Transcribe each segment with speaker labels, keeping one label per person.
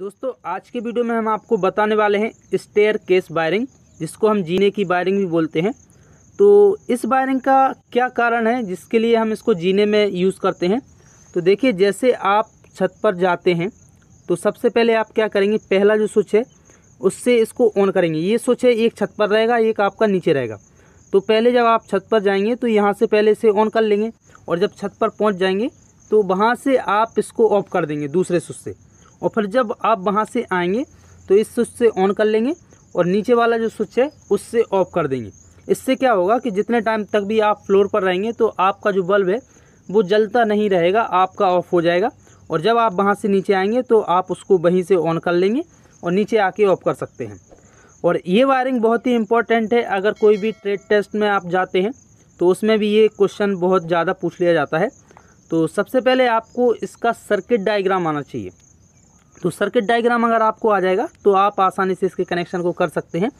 Speaker 1: दोस्तों आज के वीडियो में हम आपको बताने वाले हैं स्टेयर केस वायरिंग जिसको हम जीने की वायरिंग भी बोलते हैं तो इस वायरिंग का क्या कारण है जिसके लिए हम इसको जीने में यूज़ करते हैं तो देखिए जैसे आप छत पर जाते हैं तो सबसे पहले आप क्या करेंगे पहला जो स्विच है उससे इसको ऑन करेंगे ये स्विच है एक छत पर रहेगा एक आपका नीचे रहेगा तो पहले जब आप छत पर जाएंगे तो यहाँ से पहले इसे ऑन कर लेंगे और जब छत पर पहुँच जाएंगे तो वहाँ से आप इसको ऑफ कर देंगे दूसरे स्विच से और फिर जब आप वहाँ से आएंगे तो इस स्विच से ऑन कर लेंगे और नीचे वाला जो स्विच है उससे ऑफ कर देंगे इससे क्या होगा कि जितने टाइम तक भी आप फ्लोर पर रहेंगे तो आपका जो बल्ब है वो जलता नहीं रहेगा आपका ऑफ हो जाएगा और जब आप वहाँ से नीचे आएंगे तो आप उसको वहीं से ऑन कर लेंगे और नीचे आके ऑफ कर सकते हैं और ये वायरिंग बहुत ही इंपॉर्टेंट है अगर कोई भी ट्रेड टेस्ट में आप जाते हैं तो उसमें भी ये क्वेश्चन बहुत ज़्यादा पूछ लिया जाता है तो सबसे पहले आपको इसका सर्किट डायग्राम आना चाहिए तो सर्किट डायग्राम अगर आपको आ जाएगा तो आप आसानी से इसके कनेक्शन को कर सकते हैं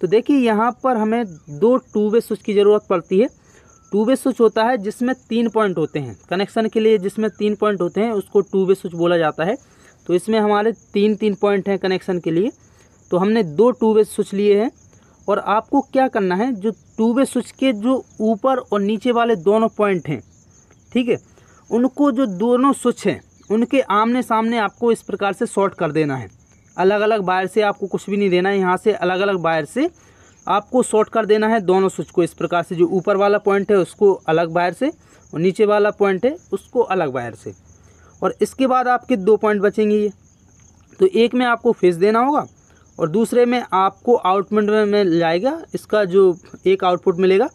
Speaker 1: तो देखिए यहाँ पर हमें दो टू वे स्विच की ज़रूरत पड़ती है टू वे स्विच होता है जिसमें तीन पॉइंट होते हैं कनेक्शन के लिए जिसमें तीन पॉइंट होते हैं उसको टू वे स्विच बोला जाता है तो इसमें हमारे तीन तीन पॉइंट हैं कनेक्शन के लिए तो हमने दो टू वे स्विच लिए हैं और आपको क्या करना है जो टू वे स्विच के जो ऊपर और नीचे वाले दोनों पॉइंट हैं ठीक है उनको जो दोनों स्विच हैं उनके आमने सामने आपको इस प्रकार से शॉर्ट कर देना है अलग अलग वायर से आपको कुछ भी नहीं देना है यहाँ से अलग अलग वायर से आपको शॉर्ट कर देना है दोनों स्विच को इस प्रकार से जो ऊपर वाला पॉइंट है उसको अलग वायर से और नीचे वाला पॉइंट है उसको अलग वायर से और इसके बाद आपके दो पॉइंट बचेंगे ये तो एक में आपको फेस देना होगा और दूसरे में आपको आउटपुट में मिल जाएगा इसका जो एक आउटपुट मिलेगा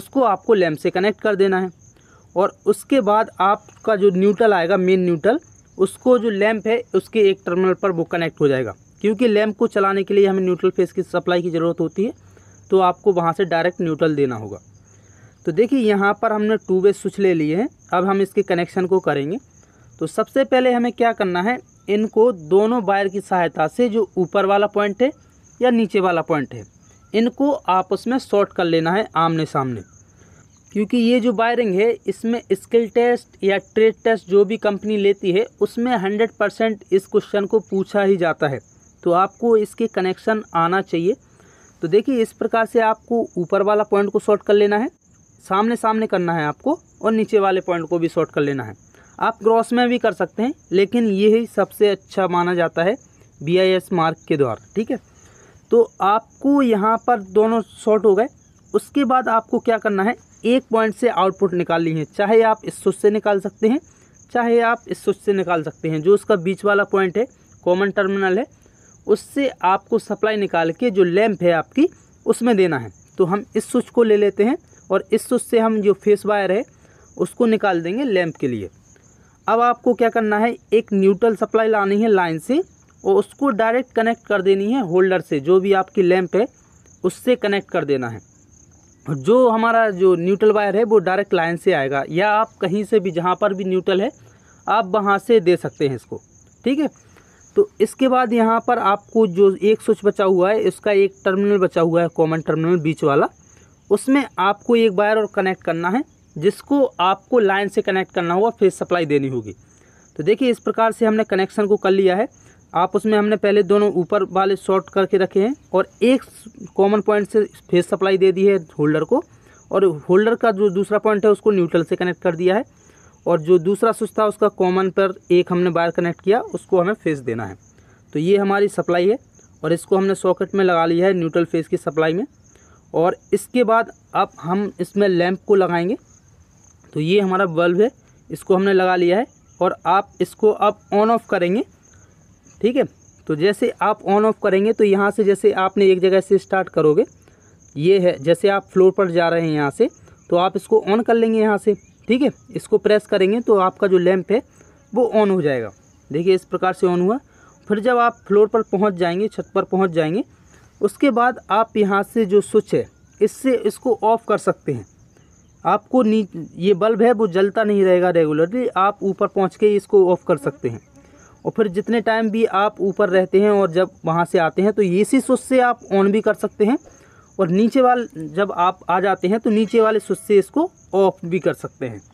Speaker 1: उसको आपको लैम्प से कनेक्ट कर देना है और उसके बाद आपका जो न्यूट्रल आएगा मेन न्यूट्रल उसको जो लैम्प है उसके एक टर्मिनल पर वो कनेक्ट हो जाएगा क्योंकि लैम्प को चलाने के लिए हमें न्यूट्रल फेस की सप्लाई की ज़रूरत होती है तो आपको वहाँ से डायरेक्ट न्यूट्रल देना होगा तो देखिए यहाँ पर हमने टू वे स्विच ले लिए हैं अब हम इसके कनेक्शन को करेंगे तो सबसे पहले हमें क्या करना है इनको दोनों वायर की सहायता से जो ऊपर वाला पॉइंट है या नीचे वाला पॉइंट है इनको आपस में शॉर्ट कर लेना है आमने सामने क्योंकि ये जो वायरिंग है इसमें स्किल टेस्ट या ट्रेड टेस्ट जो भी कंपनी लेती है उसमें हंड्रेड परसेंट इस क्वेश्चन को पूछा ही जाता है तो आपको इसके कनेक्शन आना चाहिए तो देखिए इस प्रकार से आपको ऊपर वाला पॉइंट को शॉर्ट कर लेना है सामने सामने करना है आपको और नीचे वाले पॉइंट को भी शॉर्ट कर लेना है आप क्रॉस में भी कर सकते हैं लेकिन ये सबसे अच्छा माना जाता है बी मार्क के द्वारा ठीक है तो आपको यहाँ पर दोनों शॉर्ट हो गए उसके बाद आपको क्या करना है एक पॉइंट से आउटपुट निकाल ली है चाहे आप इस स्विच से निकाल सकते हैं चाहे आप इस स्विच से निकाल सकते हैं जो उसका बीच वाला पॉइंट है कॉमन टर्मिनल है उससे आपको सप्लाई निकाल के जो लैंप है आपकी उसमें देना है तो हम इस स्विच को ले लेते हैं और इस स्विच से हम जो फेस वायर है उसको निकाल देंगे लैंप के लिए अब आपको क्या करना है एक न्यूट्रल सप्लाई लानी है लाइन से और उसको डायरेक्ट कनेक्ट कर देनी है होल्डर से जो भी आपकी लैंप है उससे कनेक्ट कर देना है जो हमारा जो न्यूट्रल वायर है वो डायरेक्ट लाइन से आएगा या आप कहीं से भी जहाँ पर भी न्यूट्रल है आप वहाँ से दे सकते हैं इसको ठीक है तो इसके बाद यहाँ पर आपको जो एक स्विच बचा हुआ है इसका एक टर्मिनल बचा हुआ है कॉमन टर्मिनल बीच वाला उसमें आपको एक वायर और कनेक्ट करना है जिसको आपको लाइन से कनेक्ट करना होगा फिर सप्लाई देनी होगी तो देखिए इस प्रकार से हमने कनेक्शन को कर लिया है आप उसमें हमने पहले दोनों ऊपर वाले शॉर्ट करके रखे हैं और एक कॉमन पॉइंट से फेस सप्लाई दे दी है होल्डर को और होल्डर का जो दूसरा पॉइंट है उसको न्यूट्रल से कनेक्ट कर दिया है और जो दूसरा स्विच था उसका कॉमन पर एक हमने वायर कनेक्ट किया उसको हमें फेस देना है तो ये हमारी सप्लाई है और इसको हमने सॉकेट में लगा लिया है न्यूट्रल फेस की सप्लाई में और इसके बाद अब हम इसमें लैंप को लगाएंगे तो ये हमारा बल्ब है इसको हमने लगा लिया है और आप इसको अब ऑन ऑफ करेंगे ठीक है तो जैसे आप ऑन ऑफ करेंगे तो यहाँ से जैसे आपने एक जगह से स्टार्ट करोगे ये है जैसे आप फ्लोर पर जा रहे हैं यहाँ से तो आप इसको ऑन कर लेंगे यहाँ से ठीक है इसको प्रेस करेंगे तो आपका जो लैंप है वो ऑन हो जाएगा देखिए इस प्रकार से ऑन हुआ फिर जब आप फ्लोर पर पहुँच जाएंगे छत पर पहुँच जाएंगे उसके बाद आप यहाँ से जो स्विच है इससे इसको ऑफ़ कर सकते हैं आपको नी ये बल्ब है वो जलता नहीं रहेगा रेगुलरली आप ऊपर पहुँच के इसको ऑफ़ कर सकते हैं और फिर जितने टाइम भी आप ऊपर रहते हैं और जब वहाँ से आते हैं तो इसी स्विच से आप ऑन भी कर सकते हैं और नीचे वाले जब आप आ जाते हैं तो नीचे वाले स्विच से इसको ऑफ भी कर सकते हैं